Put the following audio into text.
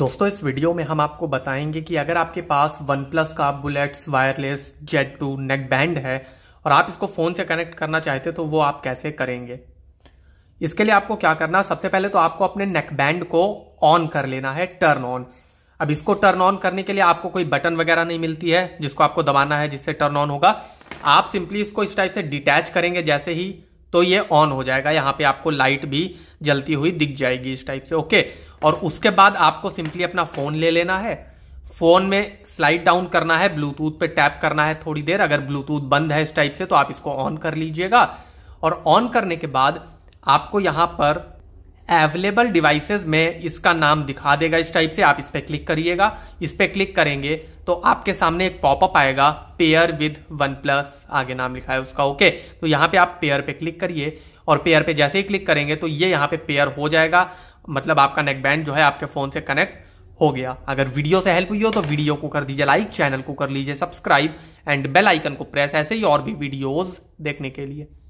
दोस्तों इस वीडियो में हम आपको बताएंगे कि अगर आपके पास वन प्लस का bullets wireless jet two neck band है और आप इसको फोन से कनेक्ट करना चाहते तो वो आप कैसे करेंगे इसके लिए आपको क्या करना सबसे पहले तो आपको अपने नेक बैंड को ऑन कर लेना है टर्न ऑन अब इसको टर्न ऑन करने के लिए आपको कोई बटन वगैरह नहीं मिलती है जिसको आपको दबाना है जिससे टर्न ऑन होगा आप सिंपली इसको इस टाइप से डिटैच करेंगे जैसे ही तो ये ऑन हो जाएगा यहां पे आपको लाइट भी जलती हुई दिख जाएगी इस टाइप से ओके और उसके बाद आपको सिंपली अपना फोन ले लेना है फोन में स्लाइड डाउन करना है ब्लूटूथ पे टैप करना है थोड़ी देर अगर ब्लूटूथ बंद है इस टाइप से तो आप इसको ऑन कर लीजिएगा और ऑन करने के बाद आपको यहां पर एवेलेबल डिवाइसेस में इसका नाम दिखा देगा इस टाइप से आप इस पर क्लिक करिएगा इस पर क्लिक करेंगे तो आपके सामने एक पॉपअप आएगा पेयर विद वन प्लस आगे नाम लिखा है उसका ओके तो यहां पे आप पेयर पे क्लिक करिए और पेयर पे जैसे ही क्लिक करेंगे तो ये यहाँ पे पेयर हो जाएगा मतलब आपका नेक बैंड जो है आपके फ़ोन से कनेक्ट हो गया अगर वीडियो से हेल्प हुई हो तो वीडियो को कर दीजिए लाइक चैनल को कर लीजिए सब्सक्राइब एंड बेल आइकन को प्रेस ऐसे ही और भी वीडियोज़ देखने के लिए